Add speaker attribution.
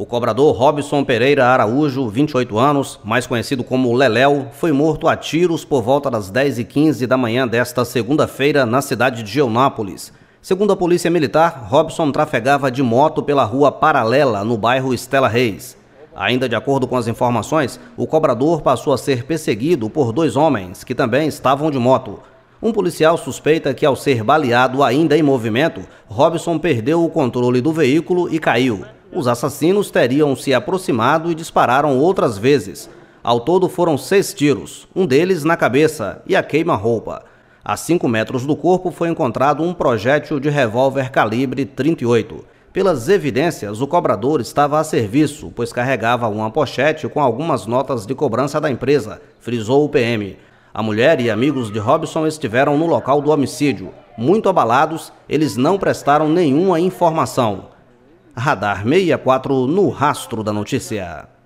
Speaker 1: O cobrador Robson Pereira Araújo, 28 anos, mais conhecido como Leléu, foi morto a tiros por volta das 10h15 da manhã desta segunda-feira na cidade de Eunápolis. Segundo a Polícia Militar, Robson trafegava de moto pela rua paralela no bairro Estela Reis. Ainda de acordo com as informações, o cobrador passou a ser perseguido por dois homens que também estavam de moto. Um policial suspeita que, ao ser baleado ainda em movimento, Robson perdeu o controle do veículo e caiu. Os assassinos teriam se aproximado e dispararam outras vezes. Ao todo foram seis tiros, um deles na cabeça e a queima-roupa. A cinco metros do corpo foi encontrado um projétil de revólver calibre 38. Pelas evidências, o cobrador estava a serviço, pois carregava uma pochete com algumas notas de cobrança da empresa, frisou o PM. A mulher e amigos de Robson estiveram no local do homicídio. Muito abalados, eles não prestaram nenhuma informação. Radar 64 no rastro da notícia.